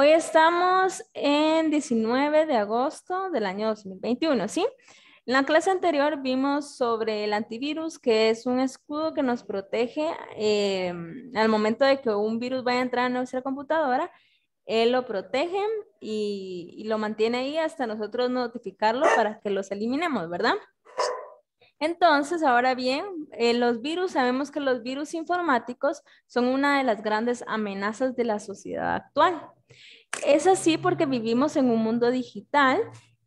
Hoy estamos en 19 de agosto del año 2021, ¿sí? En la clase anterior vimos sobre el antivirus, que es un escudo que nos protege em, al momento de que un virus vaya a entrar a nuestra computadora. Él lo protege y lo mantiene ahí hasta nosotros notificarlo para que los eliminemos, ¿verdad? Entonces, ahora bien, eh, los virus, sabemos que los virus informáticos son una de las grandes amenazas de la sociedad actual. Es así porque vivimos en un mundo digital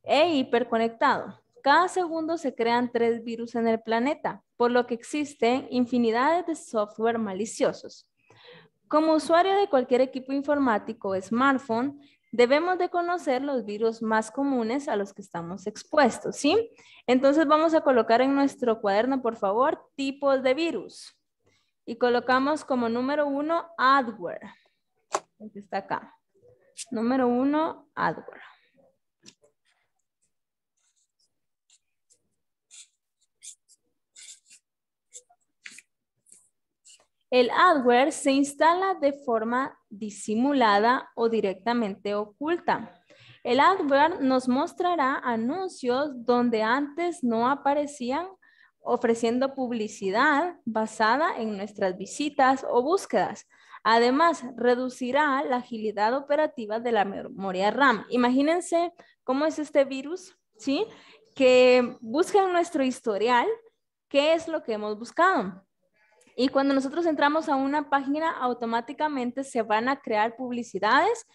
e hiperconectado. Cada segundo se crean tres virus en el planeta, por lo que existen infinidades de software maliciosos. Como usuario de cualquier equipo informático o smartphone, debemos de conocer los virus más comunes a los que estamos expuestos, ¿sí? Entonces vamos a colocar en nuestro cuaderno, por favor, tipos de virus. Y colocamos como número uno, adware. Este está acá. Número uno, adware. El adware se instala de forma disimulada o directamente oculta. El adware nos mostrará anuncios donde antes no aparecían ofreciendo publicidad basada en nuestras visitas o búsquedas. Además, reducirá la agilidad operativa de la memoria RAM. Imagínense cómo es este virus, ¿sí? Que busca en nuestro historial qué es lo que hemos buscado. Y cuando nosotros entramos a una página, automáticamente se van a crear publicidades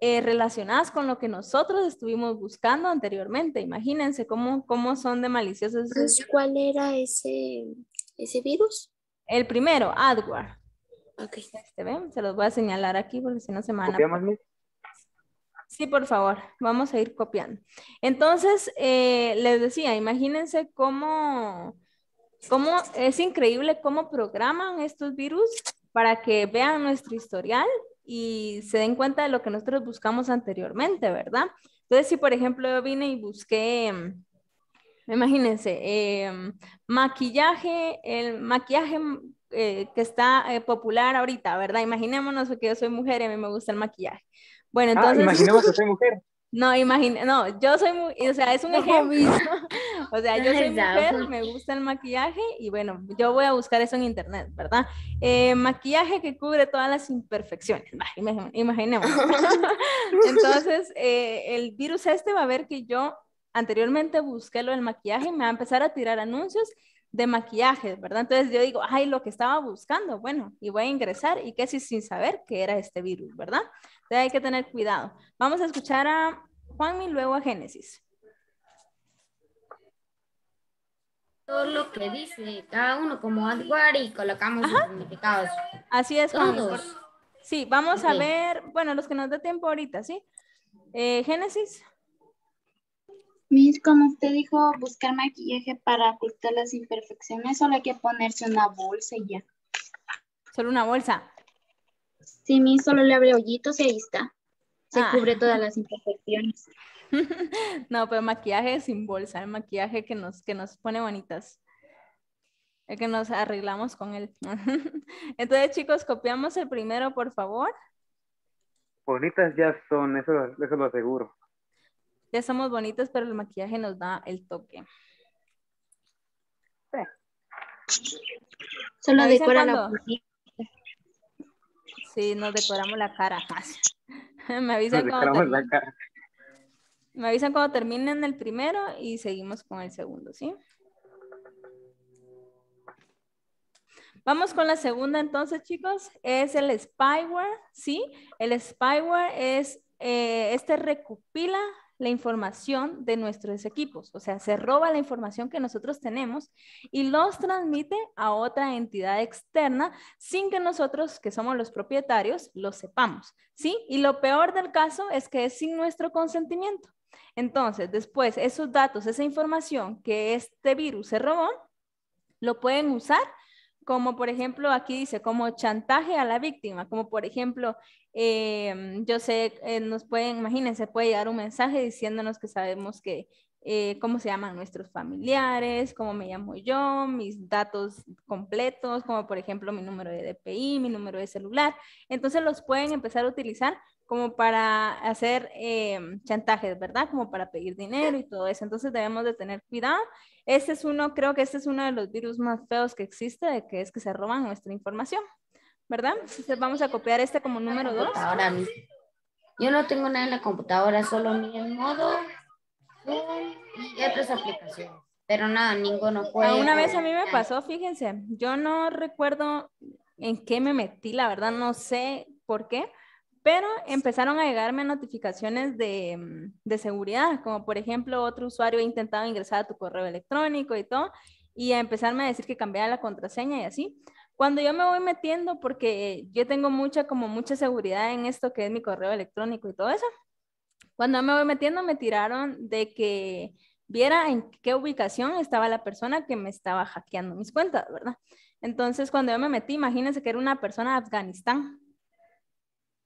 eh, relacionadas con lo que nosotros estuvimos buscando anteriormente. Imagínense cómo, cómo son de maliciosos. ¿Cuál era ese, ese virus? El primero, AdWare. Ok. Este, se los voy a señalar aquí porque si no se Sí, por favor, vamos a ir copiando. Entonces, eh, les decía, imagínense cómo cómo es increíble cómo programan estos virus para que vean nuestro historial y se den cuenta de lo que nosotros buscamos anteriormente, ¿verdad? Entonces, si por ejemplo yo vine y busqué, mm, imagínense, em, maquillaje, el maquillaje mm, eh, que está eh, popular ahorita, ¿verdad? Imaginémonos que yo soy mujer y a mí me gusta el maquillaje. Bueno, ah, entonces... Ah, imaginemos que soy mujer. No, imagina, no, yo soy muy, o sea, es un ejemplo. o sea, yo soy mujer, me gusta el maquillaje y bueno, yo voy a buscar eso en internet, ¿verdad? Eh, maquillaje que cubre todas las imperfecciones, imaginemos. Entonces, eh, el virus este va a ver que yo anteriormente busqué lo del maquillaje y me va a empezar a tirar anuncios de maquillaje, ¿verdad? Entonces yo digo, ay, lo que estaba buscando, bueno, y voy a ingresar, y qué si sin saber que era este virus, ¿verdad? Entonces hay que tener cuidado. Vamos a escuchar a Juan y luego a Génesis. Todo lo que dice cada uno como y colocamos Así es, Todos. Sí, vamos a ver, bueno, los que nos da tiempo ahorita, ¿sí? Eh, Génesis. Miss, como usted dijo, buscar maquillaje para ocultar las imperfecciones, solo hay que ponerse una bolsa y ya. ¿Solo una bolsa? Sí, Miss, solo le abre hoyitos y ahí está. Se ah. cubre todas las imperfecciones. no, pero maquillaje sin bolsa, el maquillaje que nos, que nos pone bonitas. Es que nos arreglamos con él. Entonces, chicos, copiamos el primero, por favor. Bonitas ya son, eso, eso lo aseguro. Ya somos bonitos, pero el maquillaje nos da el toque. Solo decora la Sí, nos decoramos la cara. Me avisan, cuando la cara. Me avisan cuando terminen el primero y seguimos con el segundo, ¿sí? Vamos con la segunda entonces, chicos. Es el spyware, ¿sí? El spyware es, eh, este recopila la información de nuestros equipos, o sea, se roba la información que nosotros tenemos y los transmite a otra entidad externa sin que nosotros, que somos los propietarios, lo sepamos, ¿sí? Y lo peor del caso es que es sin nuestro consentimiento. Entonces, después, esos datos, esa información que este virus se robó, lo pueden usar como por ejemplo aquí dice, como chantaje a la víctima, como por ejemplo, eh, yo sé, eh, nos pueden, imagínense, puede llegar un mensaje diciéndonos que sabemos que, eh, cómo se llaman nuestros familiares, cómo me llamo yo, mis datos completos, como por ejemplo mi número de DPI, mi número de celular. Entonces los pueden empezar a utilizar como para hacer chantajes, ¿verdad? Como para pedir dinero y todo eso. Entonces debemos de tener cuidado ese es uno, creo que este es uno de los virus más feos que existe, de que es que se roban nuestra información, ¿verdad? vamos a copiar este como número dos. Ahora Yo no tengo nada en la computadora, solo mi modo y otras aplicaciones. Pero nada, ninguno puede. Una vez a mí me pasó, fíjense, yo no recuerdo en qué me metí, la verdad no sé por qué, pero empezaron a llegarme notificaciones mm, de, seguridad, como por ejemplo otro usuario ha intentado ingresar a tu correo electrónico y todo, y a empezarme a decir que cambiara la contraseña y así. Cuando yo me voy metiendo, porque yo tengo mucha, como mucha seguridad en esto que es mi correo electrónico y todo eso, cuando me voy metiendo me tiraron de que viera en qué ubicación estaba la persona que me estaba hackeando mis cuentas, ¿verdad? Entonces, cuando yo me metí, imagínense que era una persona de Afganistán.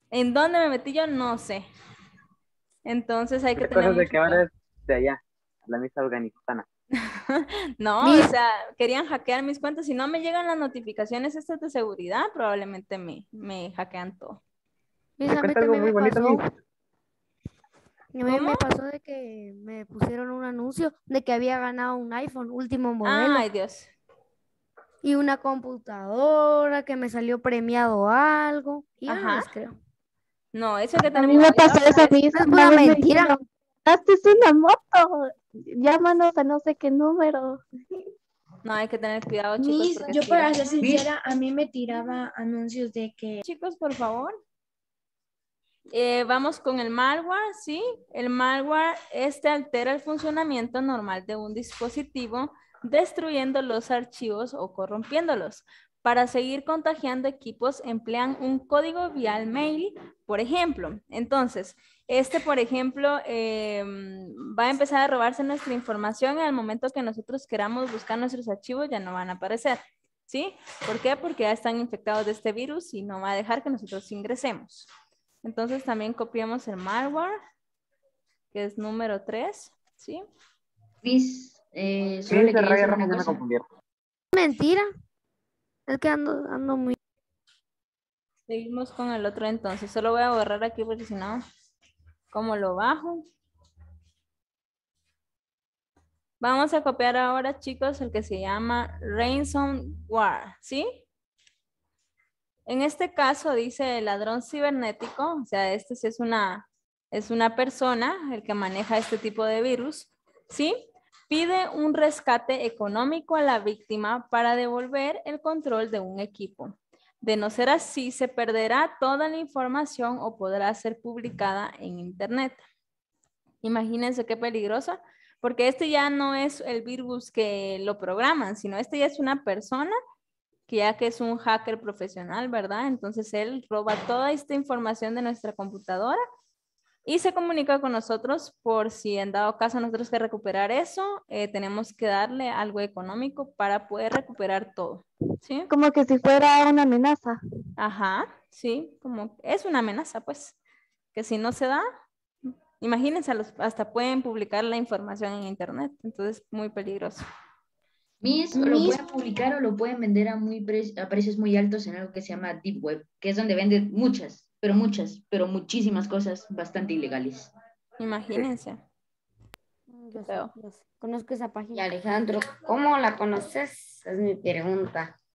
¿En dónde me metí yo? No sé. Entonces hay que tener. de que ahora de allá, la misa afganistana. no, o sea, querían hackear mis cuentas. Si no me llegan las notificaciones estas de seguridad, probablemente me, me hackean todo. me pasó. me pasó de que me pusieron un anuncio de que había ganado un iPhone último modelo. Ay, Dios. Y una computadora que me salió premiado algo. Y Ajá. creo. No, eso que también me pasó Es una mentira. es una moto. Llámanos a no sé qué número. No, hay que tener cuidado, chicos. yo, para ser sincera, a mí me tiraba anuncios de que. Chicos, por favor. Eh, vamos con el malware, ¿sí? El malware, este altera el funcionamiento normal de un dispositivo destruyendo los archivos o corrompiéndolos. Para seguir contagiando equipos emplean un código vial mail, por ejemplo. Entonces, este, por ejemplo, em, va a empezar a robarse nuestra información y al momento que nosotros queramos buscar nuestros archivos ya no van a aparecer. ¿Sí? ¿Por qué? Porque ya están infectados de este virus y no va a dejar que nosotros ingresemos. Entonces también copiamos el malware, que es número 3, ¿sí? Mentira. Es que ando, ando muy... Seguimos con el otro entonces. Solo voy a borrar aquí porque si no, como lo bajo. Vamos a copiar ahora, chicos, el que se llama ransomware, ¿sí? En este caso dice ladrón cibernético, o sea, este es una, es una persona el que maneja este tipo de virus, ¿sí? pide un rescate económico a la víctima para devolver el control de un equipo. De no ser así, se perderá toda la información o podrá ser publicada en Internet. Imagínense qué peligrosa, porque este ya no es el virus que lo programan, sino este ya es una persona que ya que es un hacker profesional, ¿verdad? Entonces él roba toda esta información de nuestra computadora y se comunica con nosotros por si en dado caso nosotros que recuperar eso, eh, tenemos que darle algo económico para poder recuperar todo. ¿sí? Como que si fuera una amenaza. Ajá, sí, como es una amenaza, pues, que si no se da, imagínense, hasta pueden publicar la información en internet, entonces muy peligroso. Mis, lo pueden publicar o lo pueden vender a, muy a precios muy altos en algo que se llama Deep Web, que es donde venden muchas pero muchas, pero muchísimas cosas bastante ilegales. Imagínense. Mm, yo, Conozco esa página. Alejandro, ¿cómo la conoces? Es mi pregunta.